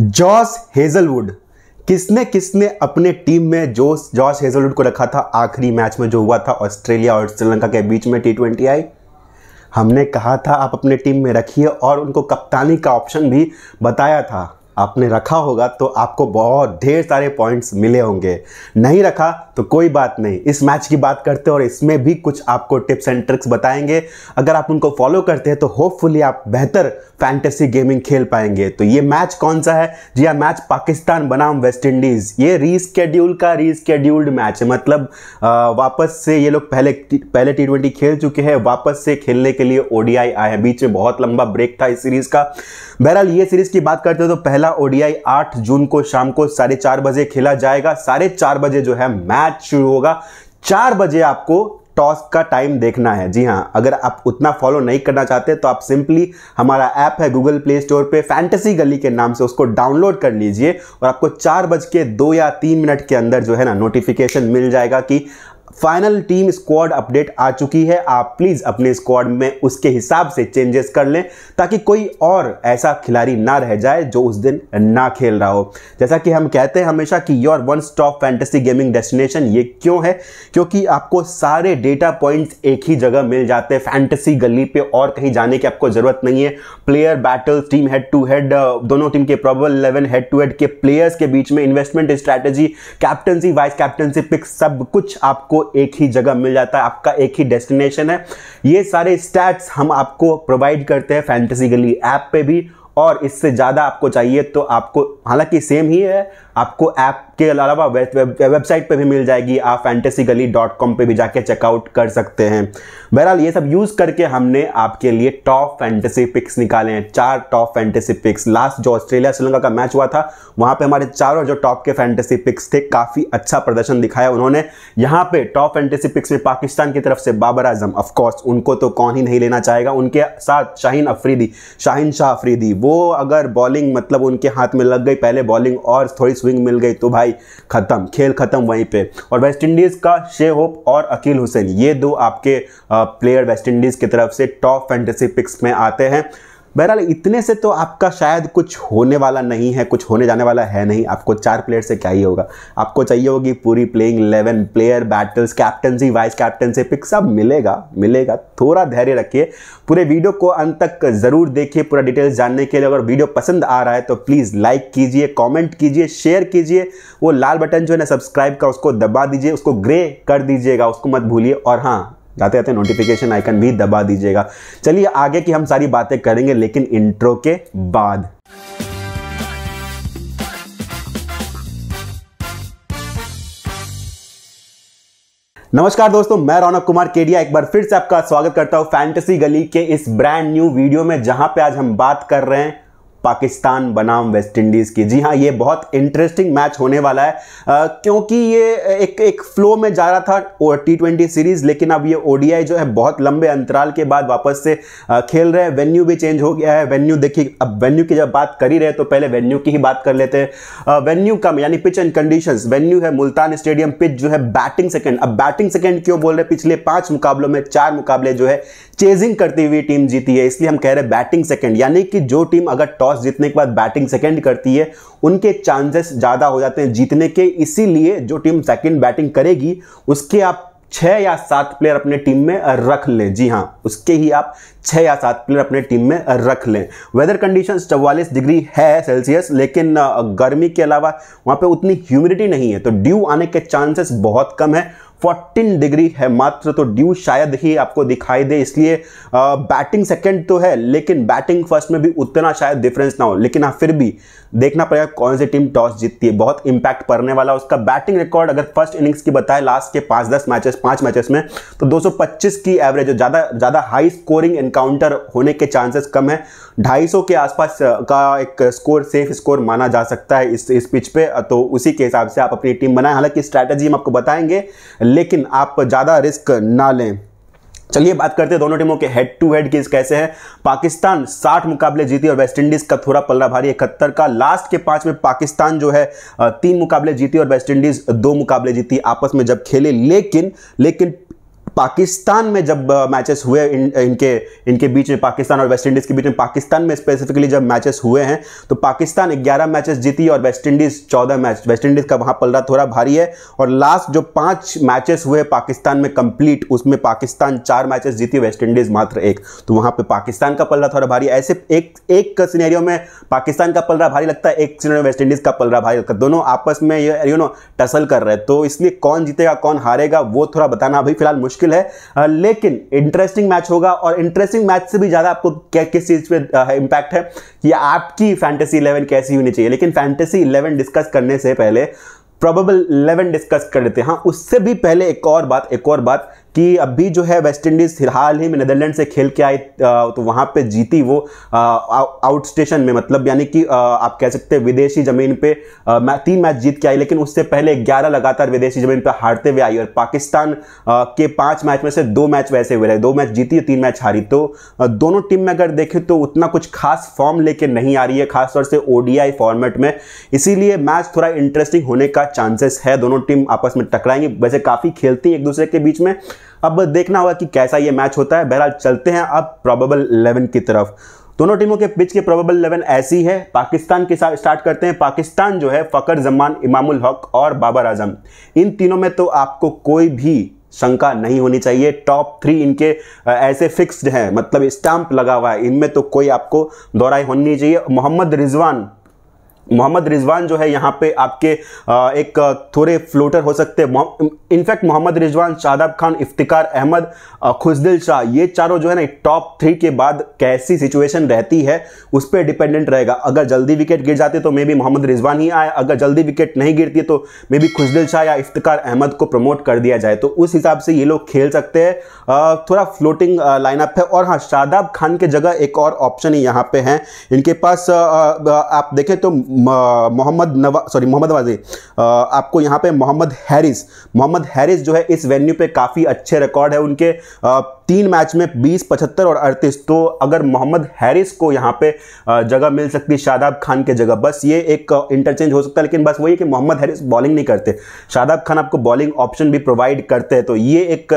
Josh Hazlewood किसने किसने अपने टीम में जोस जॉस हेजलवुड को रखा था आखिरी मैच में जो हुआ था ऑस्ट्रेलिया और श्रीलंका के बीच में टी ट्वेंटी आई हमने कहा था आप अपने टीम में रखिए और उनको कप्तानी का ऑप्शन भी बताया था आपने रखा होगा तो आपको बहुत ढेर सारे पॉइंट्स मिले होंगे नहीं रखा तो कोई बात नहीं इस मैच की बात करते हैं और इसमें भी कुछ आपको टिप्स एंड ट्रिक्स बताएंगे अगर आप उनको फॉलो करते हैं तो होपफुली आप बेहतर फैंटेसी गेमिंग खेल पाएंगे तो ये मैच कौन सा है जी हाँ मैच पाकिस्तान बनाम वेस्ट इंडीज़ ये रीस्केड्यूल का रीस्केड्यूल्ड मैच है मतलब आ, वापस से ये लोग पहले पहले टी ट्वेंटी खेल चुके हैं वापस से खेलने के लिए ओडीआई आए हैं बीच में बहुत लंबा ब्रेक था इस सीरीज़ का बहरहाल ये सीरीज़ की बात करते हो तो पहले पहला ओडीआई 8 जून को शाम को साढ़े चार बजे खेला जाएगा साढ़े चार बजे जो है मैच शुरू होगा चार बजे आपको टॉस का टाइम देखना है जी हाँ अगर आप उतना फॉलो नहीं करना चाहते तो आप सिंपली हमारा ऐप है गूगल प्ले स्टोर पे फैंटेसी गली के नाम से उसको डाउनलोड कर लीजिए और आपको चार बज के दो या तीन मिनट के अंदर जो है ना नोटिफिकेशन मिल जाएगा कि फाइनल टीम स्क्वाड अपडेट आ चुकी है आप प्लीज़ अपने स्क्वाड में उसके हिसाब से चेंजेस कर लें ताकि कोई और ऐसा खिलाड़ी ना रह जाए जो उस दिन ना खेल रहा हो जैसा कि हम कहते हैं हमेशा कि your one stop fantasy gaming destination ये क्यों है क्योंकि आपको सारे डेटा पॉइंट्स एक ही जगह मिल जाते हैं फैंटेसी गली पे और कहीं जाने की आपको ज़रूरत नहीं है player battle team head to head दोनों टीम के probable eleven head to head के प्लेयर्स के बीच में investment strategy captaincy vice captaincy pick सब कुछ आपको एक ही जगह मिल जाता है आपका एक ही डेस्टिनेशन है ये सारे स्टैट्स हम आपको प्रोवाइड करते हैं फैंटेसिकली ऐप पे भी और इससे ज़्यादा आपको चाहिए तो आपको हालांकि सेम ही है आपको ऐप के अलावा वेबसाइट पे भी मिल जाएगी आप फैंटेसी गली डॉट कॉम पर भी जाके चेकआउट कर सकते हैं बहरहाल ये सब यूज़ करके हमने आपके लिए टॉप फैंटेसी पिक्स निकाले हैं चार टॉप फैंटेसी पिक्स लास्ट जो ऑस्ट्रेलिया श्रीलंका का मैच हुआ था वहाँ पर हमारे चारों जो टॉप के फैंटेसी पिक्स थे काफ़ी अच्छा प्रदर्शन दिखाया उन्होंने यहाँ पे टॉप फैंटेसी पिक्स में पाकिस्तान की तरफ से बाबर आजम ऑफकोर्स उनको तो कौन ही नहीं लेना चाहेगा उनके साथ शाहीन अफरीदी शाहीन शाह अफरीदी वो अगर बॉलिंग मतलब उनके हाथ में लग गई पहले बॉलिंग और थोड़ी स्विंग मिल गई तो भाई ख़त्म खेल ख़त्म वहीं पे और वेस्ट इंडीज़ का शे होप और अकील हुसैन ये दो आपके प्लेयर वेस्ट इंडीज़ की तरफ से टॉप फेंटेसी पिक्स में आते हैं बहरहाल इतने से तो आपका शायद कुछ होने वाला नहीं है कुछ होने जाने वाला है नहीं आपको चार प्लेयर से क्या ही होगा आपको चाहिए होगी पूरी playing eleven player battles captaincy vice captaincy pick सब मिलेगा मिलेगा थोड़ा धैर्य रखिए पूरे वीडियो को अंत तक ज़रूर देखिए पूरा डिटेल्स जानने के लिए अगर वीडियो पसंद आ रहा है तो प्लीज़ लाइक कीजिए कॉमेंट कीजिए शेयर कीजिए वो लाल बटन जो है ना सब्सक्राइब का उसको दबा दीजिए उसको ग्रे कर दीजिएगा उसको मत भूलिए और हाँ जाते जाते नोटिफिकेशन आइकन भी दबा दीजिएगा चलिए आगे की हम सारी बातें करेंगे लेकिन इंट्रो के बाद नमस्कार दोस्तों मैं रौनक कुमार केडिया एक बार फिर से आपका स्वागत करता हूं फैंटेसी गली के इस ब्रांड न्यू वीडियो में जहां पे आज हम बात कर रहे हैं पाकिस्तान बनाम वेस्ट इंडीज़ की जी हाँ ये बहुत इंटरेस्टिंग मैच होने वाला है आ, क्योंकि ये एक एक फ्लो में जा रहा था टी ट्वेंटी सीरीज़ लेकिन अब ये ओडीआई जो है बहुत लंबे अंतराल के बाद वापस से खेल रहे हैं वेन्यू भी चेंज हो गया है वेन्यू देखिए अब वेन्यू की जब बात कर ही रहे तो पहले वेन्यू की ही बात कर लेते हैं वेन्यू कम यानी पिच एंड कंडीशन वेन्यू है मुल्तान स्टेडियम पिच जो है बैटिंग सेकेंड अब बैटिंग सेकेंड क्यों बोल रहे पिछले पाँच मुकाबलों में चार मुकाबले जो है चेजिंग करती हुई टीम जीती है इसलिए हम कह रहे हैं बैटिंग सेकेंड यानी कि जो टीम अगर टॉस टॉस जीतने के बाद बैटिंग सेकेंड करती है उनके चांसेस ज़्यादा हो जाते हैं जीतने के इसीलिए जो टीम सेकेंड बैटिंग करेगी उसके आप छः या सात प्लेयर अपने टीम में रख लें जी हाँ उसके ही आप छः या सात प्लेयर अपने टीम में रख लें वेदर कंडीशन चौवालीस डिग्री है सेल्सियस लेकिन गर्मी के अलावा वहाँ पे उतनी ह्यूमिडिटी नहीं है तो ड्यू आने के चांसेस बहुत कम है 14 डिग्री है मात्र तो ड्यू शायद ही आपको दिखाई दे इसलिए बैटिंग सेकंड तो है लेकिन बैटिंग फर्स्ट में भी उतना शायद डिफरेंस ना हो लेकिन आप हाँ, फिर भी देखना पड़ेगा कौन सी टीम टॉस जीतती है बहुत इंपैक्ट पड़ने वाला उसका बैटिंग रिकॉर्ड अगर फर्स्ट इनिंग्स की बताए लास्ट के पाँच दस मैचेस पाँच मैचेस में तो 225 की एवरेज है ज़्यादा ज़्यादा हाई स्कोरिंग एनकाउंटर होने के चांसेस कम है ढाई के आसपास का एक स्कोर सेफ स्कोर माना जा सकता है इस इस पिच पे तो उसी के हिसाब से आप अपनी टीम बनाएं हालांकि स्ट्रैटेजी हम आपको बताएंगे लेकिन आप ज़्यादा रिस्क ना लें चलिए बात करते हैं दोनों टीमों के हेड टू हेड किस कैसे हैं पाकिस्तान 60 मुकाबले जीती और वेस्टइंडीज का थोड़ा पल्ला भारी इकहत्तर का लास्ट के पांच में पाकिस्तान जो है तीन मुकाबले जीती और वेस्टइंडीज दो मुकाबले जीती आपस में जब खेले लेकिन लेकिन पाकिस्तान में जब मैचेस हुए इन, इनके इनके बीच में पाकिस्तान और वेस्ट इंडीज़ के बीच में पाकिस्तान में स्पेसिफिकली जब मैचेस हुए हैं तो पाकिस्तान 11 मैचेस जीती और West Indies 14 match West Indies का वहाँ पलरा थोड़ा भारी है और लास्ट जो पांच मैचेस हुए पाकिस्तान में कंप्लीट उसमें पाकिस्तान चार मैचेस जीती वेस्ट इंडीज़ मात्र एक तो वहाँ पर पाकिस्तान का पलरा थोड़ा भारी ऐसे एक एक सीनेरियो में पाकिस्तान का पलरा भारी लगता है एक सीनेरियो वेस्ट इंडीज़ का पलरा भारी लगता है दोनों आपस में यू नो टसल कर रहे हैं तो इसलिए कौन जीतेगा कौन हारेगा वो थोड़ा बताना अभी फिलहाल मुश्किल मुश्किल है लेकिन इंटरेस्टिंग मैच होगा और इंटरेस्टिंग मैच से भी ज़्यादा आपको क्या किस चीज़ पे इंपैक्ट है कि आपकी फैंटेसी इलेवन कैसी होनी चाहिए लेकिन फैंटेसी इलेवन डिस्कस करने से पहले प्रोबेबल इलेवन डिस्कस कर लेते हैं हाँ उससे भी पहले एक और बात एक और बात कि अभी जो है वेस्ट इंडीज़ फ़िलहाल ही में नदरलैंड से खेल के आए तो वहाँ पे जीती वो आउट स्टेशन में मतलब यानी कि आप कह सकते हैं विदेशी ज़मीन पे तीन मैच जीत के आई लेकिन उससे पहले 11 लगातार विदेशी ज़मीन पे हारते हुए आई और पाकिस्तान के पाँच मैच में से दो मैच वैसे हुए रहे दो मैच जीती तीन मैच हारी तो दोनों टीम में अगर देखें तो उतना कुछ खास फॉर्म लेके नहीं आ रही है खासतौर से ओडीआई फॉर्मेट में इसीलिए मैच थोड़ा इंटरेस्टिंग होने का चांसेस है दोनों टीम आपस में टकराएंगी वैसे काफ़ी खेलती एक दूसरे के बीच में अब देखना होगा कि कैसा ये मैच होता है बहरहाल चलते हैं अब प्रॉबेबल इलेवन की तरफ दोनों टीमों के पिच के प्रोबेबल इलेवन ऐसी है पाकिस्तान के साथ स्टार्ट करते हैं पाकिस्तान जो है फ़कर जमान इमामुल हक और बाबर आजम इन तीनों में तो आपको कोई भी शंका नहीं होनी चाहिए टॉप थ्री इनके ऐसे फिक्स्ड हैं मतलब स्टैंप लगा हुआ है इनमें तो कोई आपको दोहराई होनी चाहिए मोहम्मद रिजवान मोहम्मद रिजवान जो है यहाँ पे आपके एक थोड़े फ्लोटर हो सकते हैं इनफैक्ट मोहम्मद रिजवान शादाब खान इफ्तिकार अहमद खुशदिल शाह ये चारों जो है ना टॉप थ्री के बाद कैसी सिचुएशन रहती है उस पर डिपेंडेंट रहेगा अगर जल्दी विकेट गिर जाते तो मे बी मोहम्मद रिजवान ही आए अगर जल्दी विकेट नहीं गिरती तो मे बी खुशदिल शाह या इफ्तिकार अहमद को प्रमोट कर दिया जाए तो उस हिसाब से ये लोग खेल सकते हैं थोड़ा फ्लोटिंग लाइनअप है और हाँ शादाब खान के जगह एक और ऑप्शन ही यहाँ पे हैं इनके पास आप देखें तो मोहम्मद नवा सॉरी मोहम्मद नवाजी आपको यहाँ पे मोहम्मद हैरिस मोहम्मद हैरिस जो है इस वेन्यू पे काफ़ी अच्छे रिकॉर्ड है उनके तीन मैच में 20, पचहत्तर और 38 तो अगर मोहम्मद हैरिस को यहाँ पे जगह मिल सकती है शादाब खान के जगह बस ये एक इंटरचेंज हो सकता है लेकिन बस वही कि मोहम्मद हैरिस बॉलिंग नहीं करते शादाब खान आपको बॉलिंग ऑप्शन भी प्रोवाइड करते हैं तो ये एक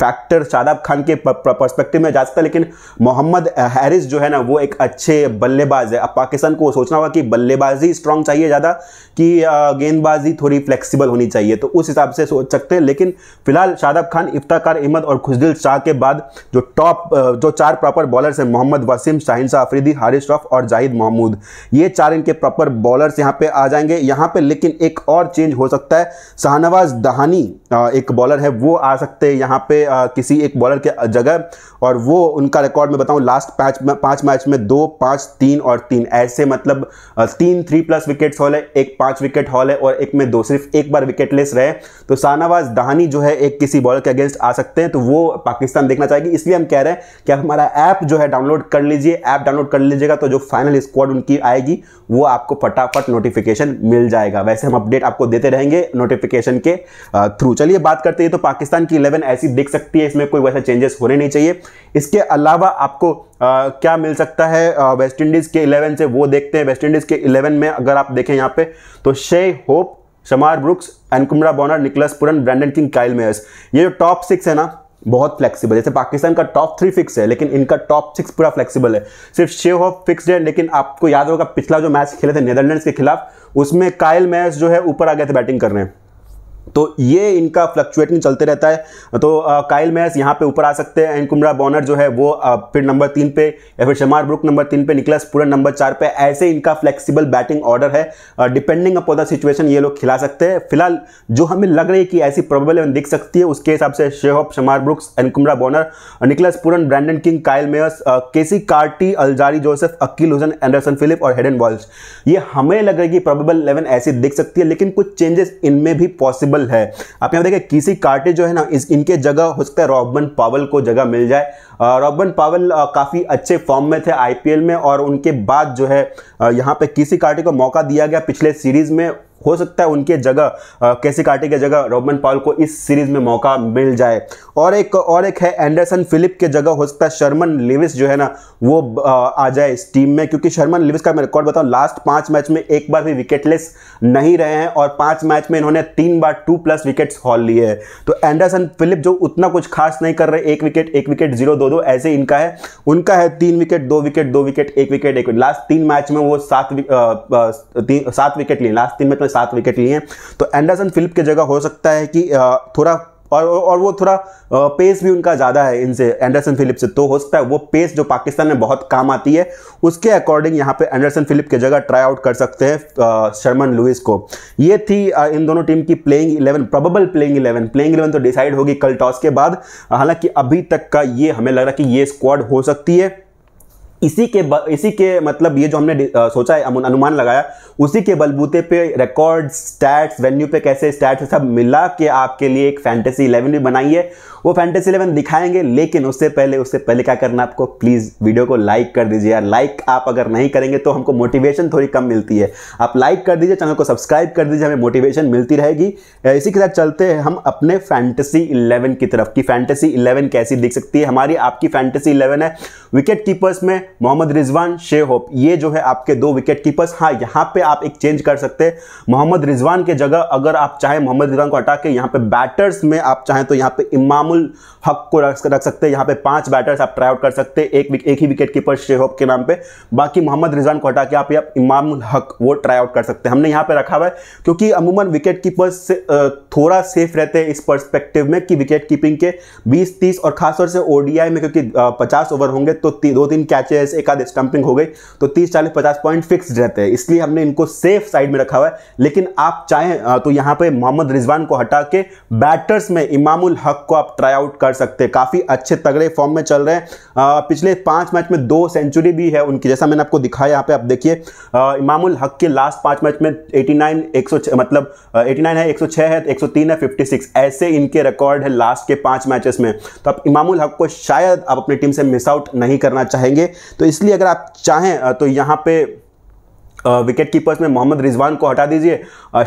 फैक्टर शादाब खान के पर्सपेक्टिव में जा सकता है लेकिन मोहम्मद हैरिस जो है ना वो एक अच्छे बल्लेबाज है अब पाकिस्तान को सोचना होगा कि बल्लेबाजी स्ट्रांग चाहिए ज़्यादा कि गेंदबाजी थोड़ी फ्लेक्सिबल होनी चाहिए तो उस हिसाब से सोच सकते हैं लेकिन फिलहाल शादाब खान इफ्ताकार अहमद और खुशदिल शाह के बाद जो टॉप जो चार प्रॉपर बॉलर्स हैं मोहम्मद वसीम शाहिन शाह अफरीदी हारिस श्रॉफ और जाहिद महमूद ये चार इनके प्रॉपर बॉलर्स यहाँ पे आ जाएंगे यहाँ पे लेकिन एक और चेंज हो सकता है शाहनवाज दहानी एक बॉलर है वो आ सकते हैं यहाँ पे आ, किसी एक बॉलर के जगह और वो उनका रिकॉर्ड में बताऊं लास्ट पाँच पाँच मैच में दो पाँच तीन और तीन ऐसे मतलब तीन थ्री प्लस विकेट्स हॉल है एक पाँच विकेट हॉल है और एक में दो सिर्फ एक बार विकेट लेस रहे तो शाहनवाज दहानी जो है एक किसी बॉलर के अगेंस्ट आ सकते हैं तो वो पाकिस्तान देखना चाहेगी इसलिए हम कह रहे हैं कि आप हमारा ऐप जो है डाउनलोड कर लीजिए ऐप डाउनलोड कर लीजिएगा तो जो फाइनल स्क्वाड उनकी आएगी वो आपको फटाफट नोटिफिकेशन मिल जाएगा वैसे हम अपडेट आपको देते रहेंगे नोटिफिकेशन के थ्रू चलिए बात करते हैं तो पाकिस्तान की इलेवन ऐसी दिख सकती है इसमें कोई वैसा चेंजेस होने नहीं चाहिए इसके अलावा आपको आ, क्या मिल सकता है वेस्ट इंडीज़ के इलेवन से वो देखते हैं वेस्ट इंडीज़ के इलेवन में अगर आप देखें यहाँ पे तो Shai Hope Shamarh Brooks Nkrumah Bonner Nicholas Pooran Brandon King Kyle Mayers ये जो टॉप सिक्स है ना बहुत फ्लेक्सिबल जैसे पाकिस्तान का टॉप थ्री फिक्स है लेकिन इनका टॉप सिक्स पूरा फ्लेक्सिबल है सिर्फ शे होप फिक्स्ड है लेकिन आपको याद होगा पिछला जो मैच खेले थे नेदरलैंड्स के खिलाफ उसमें कायल मैच जो है ऊपर आ गए थे बैटिंग करने तो ये इनका फ्लक्चुएटिंग चलते रहता है तो काइल मैस यहाँ पे ऊपर आ सकते हैं एंड कुमरा बॉनर जो है वो फिर नंबर तीन पे या फिर शमार ब्रुक नंबर तीन पे निकलस पूरा नंबर चार पे ऐसे इनका फ्लेक्सिबल बैटिंग ऑर्डर है डिपेंडिंग अपॉन द सिचुएशन ये लोग खिला सकते हैं फिलहाल जो हमें लग रही है कि ऐसी प्रॉब्लम इलेवन दिख सकती है उसके हिसाब से शेहॉप शमार ब्रुक्स एंड कुमरा Bonner Nicholas Pooran Brandon King Kyle Mayers Keacy Carty Alzarri Joseph Akeal Hosein Anderson Phillip और हेडन बॉल्स ये हमें लग रहा है कि प्रॉबेबल इलेवन ऐसी दिख सकती है लेकिन कुछ चेंजेस इनमें भी पॉसिबल पॉसिबल है आप यहाँ देखें किसी कार्टे जो है ना इस इनके जगह हो सकता है रॉबन पावल को जगह मिल जाए रॉबन पावल काफ़ी अच्छे फॉर्म में थे आईपीएल में और उनके बाद जो है यहाँ पे किसी कार्टे को मौका दिया गया पिछले सीरीज़ में हो सकता है उनके जगह कैसे काटे के जगह रोमन पॉल को इस सीरीज में मौका मिल जाए और एक और एक है एंडरसन फिलिप के जगह हो सकता है शर्मन लिविस जो है ना वो आ जाए इस टीम में क्योंकि शर्मन लिविस का मैं रिकॉर्ड बताऊं लास्ट पांच मैच में एक बार भी विकेटलेस नहीं रहे हैं और पांच मैच में इन्होंने तीन बार टू प्लस विकेट्स हॉल लिए हैं तो एंडरसन फिलिप जो उतना कुछ खास नहीं कर रहे एक विकेट एक विकेट जीरो दो दो ऐसे इनका है उनका है तीन विकेट दो विकेट दो विकेट एक विकेट एक विकेट लास्ट तीन मैच में वो सात सात विकेट लिए लास्ट तीन मैच में सात विकेट लिए हैं तो एंडरसन फिलिप की जगह हो सकता है कि थोड़ा और और वो थोड़ा पेस भी उनका ज़्यादा है इनसे एंडरसन फिलिप से तो हो सकता है वो पेस जो पाकिस्तान में बहुत काम आती है उसके अकॉर्डिंग यहाँ पे एंडरसन फिलिप की जगह ट्राई आउट कर सकते हैं शर्मन लुइस को ये थी इन दोनों टीम की playing eleven probable playing eleven playing eleven तो डिसाइड होगी कल टॉस के बाद हालांकि अभी तक का ये हमें लग रहा है कि ये स्क्वाड हो सकती है इसी के ब इसी के मतलब ये जो हमने आ, सोचा है अनुमान लगाया उसी के बलबूते पे रिकॉर्ड स्टैट्स वेन्यू पे कैसे स्टैट्स सब मिला के आपके लिए एक फैंटेसी इलेवन भी बनाई है वो फैंटेसी इलेवन दिखाएंगे लेकिन उससे पहले उससे पहले क्या करना आपको प्लीज़ वीडियो को लाइक कर दीजिए यार लाइक आप अगर नहीं करेंगे तो हमको मोटिवेशन थोड़ी कम मिलती है आप लाइक कर दीजिए चैनल को सब्सक्राइब कर दीजिए हमें मोटिवेशन मिलती रहेगी इसी के साथ चलते हैं हम अपने फैंटेसी इलेवन की तरफ कि फैंटेसी इलेवन कैसी दिख सकती है हमारी आपकी फैंटेसी इलेवन है विकेट कीपर्स में मोहम्मद रिजवान शे होप ये जो है आपके दो विकेट कीपर्स हाँ यहाँ पे आप एक चेंज कर सकते हैं मोहम्मद रिजवान के जगह अगर आप चाहे मोहम्मद रिजवान को हटा के यहाँ पे बैटर्स में आप चाहें तो यहाँ पे इमामुल हक को रख रख सकते हैं यहाँ पे पांच बैटर्स आप ट्राई आउट कर सकते हैं एक एक ही विकेट कीपर शे होप के नाम पर बाकी मोहम्मद रिजवान को हटा के आप इमाम इमामुल हक वो ट्राई आउट कर सकते हैं हमने यहाँ पे रखा हुआ है क्योंकि अमूमन विकेट कीपर्स से थोड़ा सेफ रहते हैं इस परस्पेक्टिव में कि विकेट कीपिंग के बीस तीस और खासतौर से ओडीआई में क्योंकि पचास ओवर होंगे तो ती, दो तीन कैचेस एक आध स्टंपिंग हो गई तो तीस चालीस पचास पॉइंट फिक्स रहते हैं इसलिए हमने इनको सेफ साइड में रखा हुआ है लेकिन आप चाहें तो यहाँ पे मोहम्मद रिजवान को हटा के बैटर्स में इमामुल हक को आप ट्राई आउट कर सकते हैं काफ़ी अच्छे तगड़े फॉर्म में चल रहे हैं पिछले पाँच मैच में दो सेंचुरी भी है उनकी जैसा मैंने आपको दिखाया यहाँ पे आप देखिए इमामुल हक के लास्ट पाँच मैच में एटी नाइन मतलब एटी है एक है एक है फिफ्टी ऐसे इनके रिकॉर्ड है लास्ट के पाँच मैचेस में तो आप इमामुल हक को शायद आप अपनी टीम से मिस आउट नहीं नहीं करना चाहेंगे तो इसलिए अगर आप चाहें तो यहाँ पे विकेट कीपर्स में मोहम्मद रिजवान को हटा दीजिए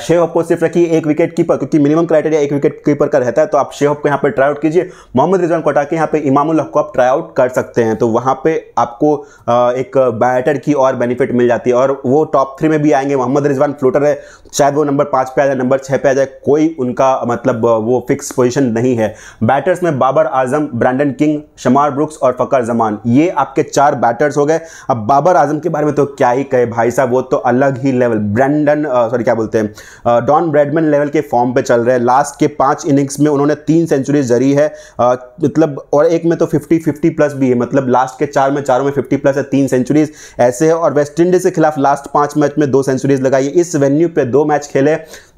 शेहब को सिर्फ रखिए एक विकेट कीपर क्योंकि मिनिमम क्राइटेरिया एक विकेट कीपर का रहता है तो आप शेहब को यहाँ पर ट्राई आउट कीजिए मोहम्मद रिजवान को हटा के यहाँ पे इमामुल हक को आप ट्राई आउट कर सकते हैं तो वहाँ पे आपको एक बैटर की और बेनिफिट मिल जाती है और वो टॉप थ्री में भी आएंगे मोहम्मद रिजवान फ्लोटर है शायद वो नंबर पाँच पे आ जाए नंबर छः पे आ जाए कोई उनका मतलब वो फिक्स पोजिशन नहीं है बैटर्स में Babar Azam Brandon King Shamarh Brooks और फ़कर जमान ये आपके चार बैटर्स हो गए अब बाबर आजम के बारे में तो क्या ही कहे भाई साहब वो तो अलग ही लेवल ब्रैंडन सॉरी क्या बोलते हैं डॉन ब्रेडमैन लेवल के फॉर्म पे चल रहे हैं लास्ट के पांच इनिंग्स में उन्होंने तीन सेंचुरी जरी है आ, uh, मतलब और एक में तो 50 50 प्लस भी है मतलब लास्ट के चार में चारों में 50 प्लस है तीन सेंचुरीज ऐसे है और वेस्ट इंडीज के खिलाफ लास्ट पांच मैच में दो सेंचुरीज लगाई इस वेन्यू पे दो मैच खेले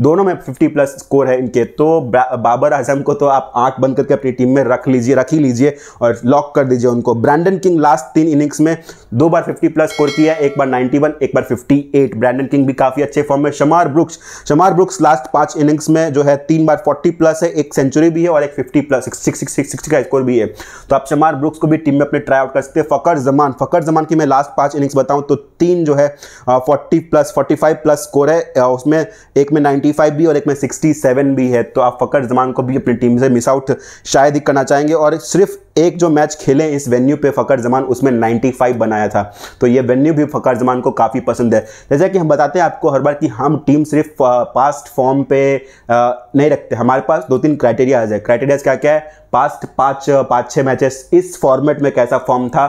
दोनों में फिफ्टी प्लस स्कोर है इनके तो बाबर आजम को तो आप आंख बंद करके अपनी टीम में रख लीजिए रख ही लीजिए और लॉक कर दीजिए उनको ब्रांडन किंग लास्ट तीन इनिंग्स में दो बार फिफ्टी प्लस स्कोर किया एक बार नाइन्टी एक बार फिफ्टी 48 ब्रैंडन किंग भी काफ़ी अच्छे फॉर्म में Shamarh Brooks Shamarh Brooks last पांच इनिंग्स में जो है तीन बार 40 प्लस है एक सेंचुरी भी है और एक 50 प्लस सिक्स का स्कोर भी है तो आप शमार ब्रुक्स को भी टीम में अपने ट्राई आउट कर सकते हैं फ़कर जमान फ़कर जमान की मैं लास्ट पांच इनिंग्स बताऊँ तो तीन जो है forty plus forty plus score है उसमें एक में नाइन्टी भी और एक में सिक्सटी भी है तो आप फ़कर जमान को भी अपनी टीम से मिस आउट शायद ही करना चाहेंगे और सिर्फ एक जो मैच खेले इस वेन्यू पे फ़कर जमान उसमें 95 बनाया था तो ये वेन्यू भी फ़कर जमान को काफ़ी पसंद है जैसा कि हम बताते हैं आपको हर बार कि हम टीम सिर्फ पास्ट फॉर्म पे नहीं रखते हमारे पास दो तीन क्राइटेरियाज है क्राइटेरियाज क्या क्या है पास्ट पाँच पाँच छः मैचेस इस फॉर्मेट में कैसा फॉर्म था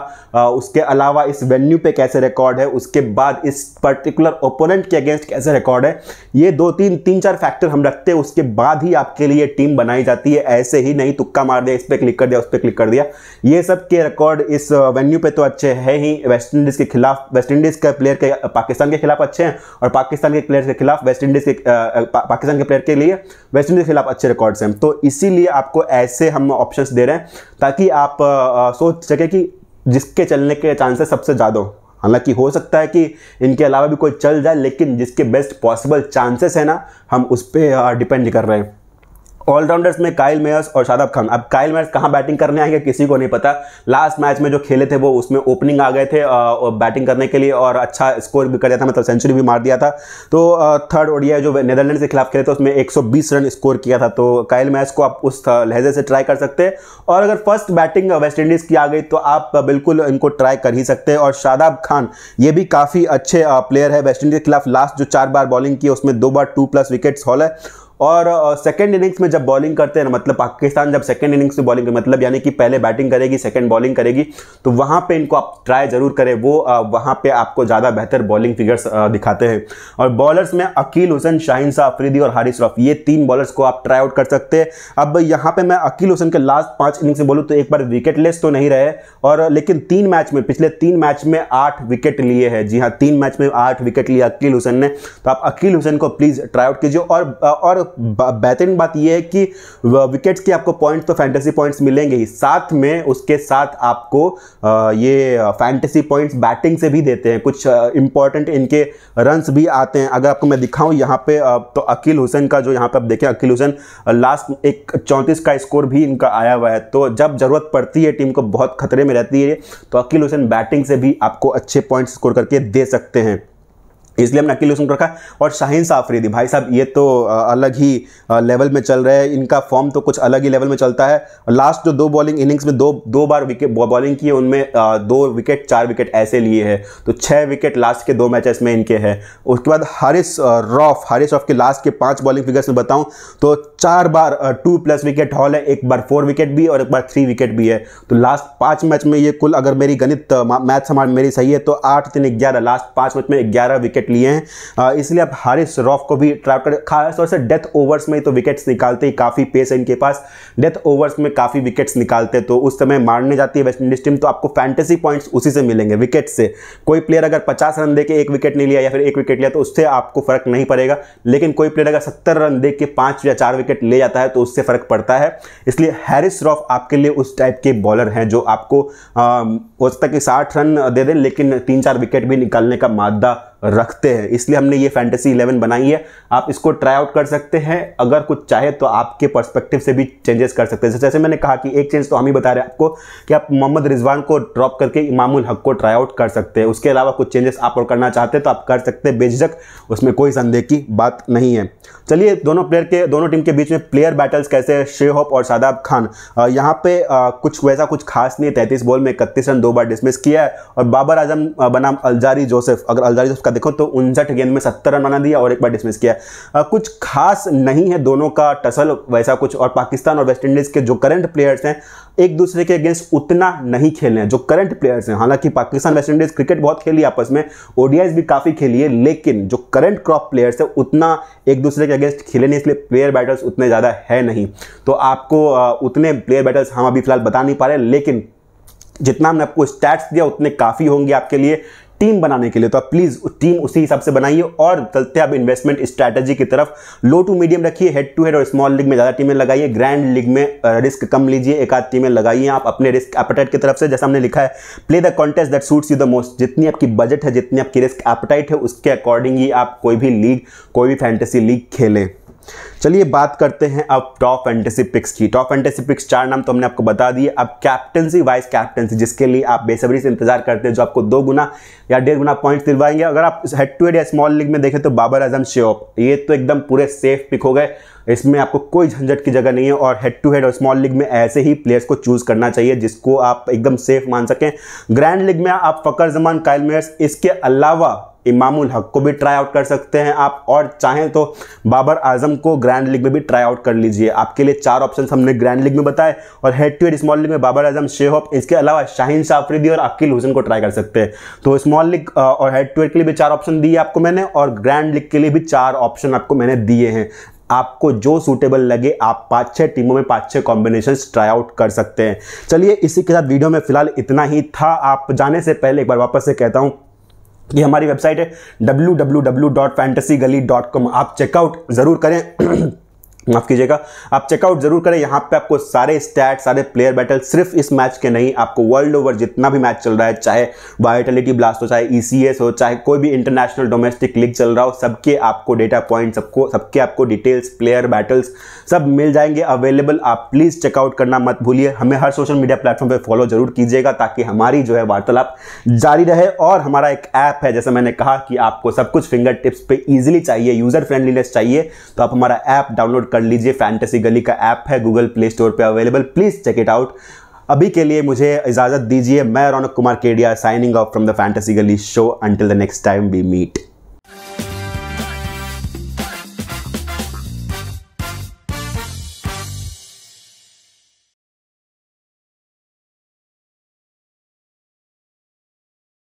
उसके अलावा इस वेन्यू पे कैसे रिकॉर्ड है उसके बाद इस पर्टिकुलर ओपोनेंट के अगेंस्ट कैसे रिकॉर्ड है ये दो तीन तीन चार फैक्टर हम रखते हैं उसके बाद ही आपके लिए टीम बनाई जाती है ऐसे ही नहीं तुक्का मार दिया इस पर क्लिक कर दिया उस पर क्लिक कर दिया दिया ये सब के रिकॉर्ड इस वेन्यू पे तो अच्छे हैं ही वेस्ट इंडीज़ के खिलाफ वेस्ट इंडीज़ के प्लेयर के पाकिस्तान के खिलाफ अच्छे हैं और पाकिस्तान के प्लेयर के खिलाफ वेस्ट इंडीज़ के पा, पाकिस्तान के प्लेयर के लिए वेस्ट इंडीज़ के खिलाफ अच्छे रिकॉर्ड्स हैं तो इसीलिए आपको ऐसे हम ऑप्शन दे रहे हैं ताकि आप सोच सकें कि जिसके चलने के चांसेस सबसे ज़्यादा हो हालांकि हो सकता है कि इनके अलावा भी कोई चल जाए लेकिन जिसके बेस्ट पॉसिबल चांसेस है ना हम उस पर डिपेंड कर रहे हैं ऑलराउंडर्स में काइल मेयर्स और शादाब खान अब काइल मेयर्स कहाँ बैटिंग करने आएंगे किसी को नहीं पता लास्ट मैच में जो खेले थे वो उसमें ओपनिंग आ गए थे बैटिंग करने के लिए और अच्छा स्कोर भी कर दिया था मतलब सेंचुरी भी मार दिया था तो थर्ड ओडिया जो नेदरलैंड के खिलाफ खेले थे उसमें एक रन स्कोर किया था तो काइल मैच को आप उस लहजे से ट्राई कर सकते हैं और अगर फर्स्ट बैटिंग वेस्ट इंडीज़ की आ गई तो आप बिल्कुल इनको ट्राई कर ही सकते हैं और शादाब खान ये भी काफ़ी अच्छे प्लेयर है वेस्ट इंडीज़ के खिलाफ लास्ट जो चार बार बॉलिंग की उसमें दो बार टू प्लस विकेट्स हॉल है और सेकेंड इनिंग्स में जब बॉलिंग करते हैं ना मतलब पाकिस्तान जब सेकेंड इनिंग्स में बॉलिंग मतलब यानी कि पहले बैटिंग करेगी सेकेंड बॉलिंग करेगी तो वहाँ पे इनको आप ट्राई ज़रूर करें वो वहाँ पे आपको ज़्यादा बेहतर बॉलिंग फिगर्स दिखाते हैं और बॉलर्स में अकील हुसैन शाहिन शाह अफरीदी और हारिस रफ ये तीन बॉलर्स को आप ट्राई आउट कर सकते हैं अब यहाँ पर मैं अकील हुसैन के लास्ट पाँच इनिंग्स में बोलूँ तो एक बार विकेटलेस तो नहीं रहे और लेकिन तीन मैच में पिछले तीन मैच में आठ विकेट लिए हैं जी हाँ तीन मैच में आठ विकेट लिए अकील हुसैन ने तो आप अकील हुसैन को प्लीज़ ट्राई आउट कीजिए और और बेहतरीन बात यह है कि विकेट्स के आपको पॉइंट तो फैंटेसी पॉइंट्स मिलेंगे ही साथ में उसके साथ आपको ये फैंटेसी पॉइंट्स बैटिंग से भी देते हैं कुछ इंपॉर्टेंट इनके रन्स भी आते हैं अगर आपको मैं दिखाऊं यहाँ पे तो अकील हुसैन का जो यहाँ पे आप देखें अकील हुसैन लास्ट एक चौंतीस का स्कोर भी इनका आया हुआ है तो जब ज़रूरत पड़ती है टीम को बहुत खतरे में रहती है तो अकील हुसैन बैटिंग से भी आपको अच्छे पॉइंट स्कोर करके दे सकते हैं इसलिए हमने अकेले उसमें को रखा और शाहीन साफरीदी भाई साहब ये तो अलग ही लेवल में चल रहे हैं इनका फॉर्म तो कुछ अलग ही लेवल में चलता है लास्ट जो दो बॉलिंग इनिंग्स में दो दो बार विकेट बॉलिंग की है उनमें दो विकेट चार विकेट ऐसे लिए हैं तो छः विकेट लास्ट के दो मैचेस में इनके हैं उसके बाद हारिस रॉफ हारिस रॉफ के लास्ट के पाँच बॉलिंग फिगर्स में बताऊँ तो चार बार टू प्लस विकेट हॉल है एक बार फोर विकेट भी और एक बार थ्री विकेट भी है तो लास्ट पाँच मैच में ये कुल अगर मेरी गणित मैथ्स हमारे मेरी सही है तो आठ तीन ग्यारह लास्ट पाँच मैच में ग्यारह विकेट विकेट लिए हैं इसलिए आप हारिस रॉफ को भी ट्रैप कर खासतौर से डेथ ओवर्स में तो विकेट्स निकालते ही काफ़ी पेस है इनके पास डेथ ओवर्स में काफ़ी विकेट्स निकालते तो उस समय मारने जाती है वेस्ट इंडीज टीम तो आपको फैंटेसी पॉइंट्स उसी से मिलेंगे विकेट से कोई प्लेयर अगर पचास रन दे के एक विकेट नहीं लिया या फिर एक विकेट लिया तो उससे आपको फर्क नहीं पड़ेगा लेकिन कोई प्लेयर अगर सत्तर रन दे के पाँच या चार विकेट ले जाता है तो उससे फर्क पड़ता है इसलिए हैरिस रॉफ आपके लिए उस टाइप के बॉलर हैं जो आपको हो सकता है कि साठ रन दे दें लेकिन तीन चार विकेट भी निकालने का मादा रखते हैं इसलिए हमने ये फैंटेसी इलेवन बनाई है आप इसको ट्राई आउट कर सकते हैं अगर कुछ चाहे तो आपके पर्सपेक्टिव से भी चेंजेस कर सकते हैं जैसे मैंने कहा कि एक चेंज तो हम ही बता रहे हैं आपको कि आप मोहम्मद रिजवान को ड्रॉप करके इमामुल हक को ट्राई आउट कर सकते हैं उसके अलावा कुछ चेंजेस आप और करना चाहते हैं तो आप कर सकते हैं बेझक उसमें कोई संदेह की बात नहीं है चलिए दोनों प्लेयर के दोनों टीम के बीच में प्लेयर बैटल्स कैसे शेहोप और शादाब खान यहाँ पे कुछ वैसा कुछ खास नहीं है तैंतीस बॉल में इकतीस रन दो बार डिसमिस किया है और बाबर आजम बनाम अलजारी जोसेफ अगर अलजारी जोसेफ उसका देखो तो उनसठ गेंद में सत्तर रन बना दिया और एक बार डिसमिस किया आ, कुछ खास नहीं है दोनों का टसल वैसा कुछ और पाकिस्तान और वेस्ट इंडीज़ के जो करंट प्लेयर्स हैं एक दूसरे के अगेंस्ट उतना नहीं खेल रहे हैं जो करंट प्लेयर्स हैं हालांकि पाकिस्तान वेस्ट इंडीज़ क्रिकेट बहुत खेली आपस में ओडियाज भी काफ़ी खेली है लेकिन जो करंट क्रॉप प्लेयर्स है उतना एक दूसरे के अगेंस्ट खेले नहीं इसलिए प्लेयर बैटर्स उतने ज़्यादा है नहीं तो आपको उतने प्लेयर बैटर्स हम अभी फिलहाल बता नहीं पा रहे लेकिन जितना हमने आपको स्टैट्स दिया उतने काफ़ी होंगे आपके लिए टीम बनाने के लिए तो आप प्लीज़ टीम उसी हिसाब से बनाइए और चलते आप इन्वेस्टमेंट स्ट्रैटेजी की तरफ लो टू मीडियम रखिए हेड टू हेड और स्मॉल लीग में ज़्यादा टीमें लगाइए ग्रैंड लीग में रिस्क कम लीजिए एक आध टीमें लगाइए आप अपने रिस्क एपेटाइट की तरफ से जैसा हमने लिखा है play the contest that suits you the most जितनी आपकी बजट है जितनी आपकी रिस्क एपेटाइट है उसके अकॉर्डिंग ही आप कोई भी लीग कोई भी फैंटेसी लीग खेलें चलिए बात करते हैं अब टॉप फैंटेसी पिक्स की टॉप फैंटेसी पिक्स चार नाम तो हमने आपको बता दिए अब कैप्टनसी वाइस कैप्टनसी जिसके लिए आप बेसब्री से इंतजार करते हैं जो आपको दो गुना या डेढ़ गुना पॉइंट्स दिलवाएंगे अगर आप हेड टू हेड या स्मॉल लीग में देखें तो बाबर आजम शेप ये तो एकदम पूरे सेफ पिक हो गए इसमें आपको कोई झंझट की जगह नहीं है और हेड टू हेड और स्मॉल लीग में ऐसे ही प्लेयर्स को चूज़ करना चाहिए जिसको आप एकदम सेफ मान सकें ग्रैंड लीग में आप फ़कर जमान कायल मेयर्स इसके अलावा इमामुल हक को भी ट्राई आउट कर सकते हैं आप और चाहें तो बाबर आजम को ग्रैंड लीग में भी ट्राई आउट कर लीजिए आपके लिए चार ऑप्शन हमने ग्रैंड लीग में बताए और head to head small league में बाबर आजम शेहॉप इसके अलावा शाहीन शाफरीदी और अकील हुसैन को ट्राई कर सकते हैं तो स्मॉल लीग और हेड टू हेड के लिए भी चार ऑप्शन दिए आपको मैंने और ग्रैंड लीग के लिए भी चार ऑप्शन आपको मैंने दिए हैं आपको जो सूटेबल लगे आप पाँच छः टीमों में पाँच छः कॉम्बिनेशन ट्राई आउट कर सकते हैं चलिए इसी के साथ वीडियो में फिलहाल इतना ही था आप जाने से पहले एक बार वापस से कहता हूँ ये हमारी वेबसाइट है डब्ल्यू आप चेकआउट ज़रूर करें माफ़ कीजिएगा आप चेकआउट जरूर करें यहाँ पे आपको सारे स्टैट सारे प्लेयर बैटल सिर्फ इस मैच के नहीं आपको वर्ल्ड ओवर जितना भी मैच चल रहा है चाहे वाइटलिटी ब्लास्ट हो चाहे ईसीएस e हो चाहे कोई भी इंटरनेशनल डोमेस्टिक लीग चल रहा हो सबके आपको डेटा पॉइंट सबको सबके आपको डिटेल्स प्लेयर बैटल्स सब मिल जाएंगे अवेलेबल आप प्लीज़ चेकआउट करना मत भूलिए हमें हर सोशल मीडिया प्लेटफॉर्म पर फॉलो जरूर कीजिएगा ताकि हमारी जो है वार्तालाप जारी रहे और हमारा एक ऐप है जैसे मैंने कहा कि आपको सब कुछ फिंगर टिप्स पर ईजिली चाहिए यूज़र फ्रेंडलीनेस चाहिए तो आप हमारा ऐप डाउनलोड कर लीजिए फैंटेसी गली का ऐप है गूगल प्ले स्टोर पर available please check it out अभी के लिए मुझे इजाज़त दीजिए मैं Raunak Kumar Kedia signing off from the fantasy Gali show until the next time we meet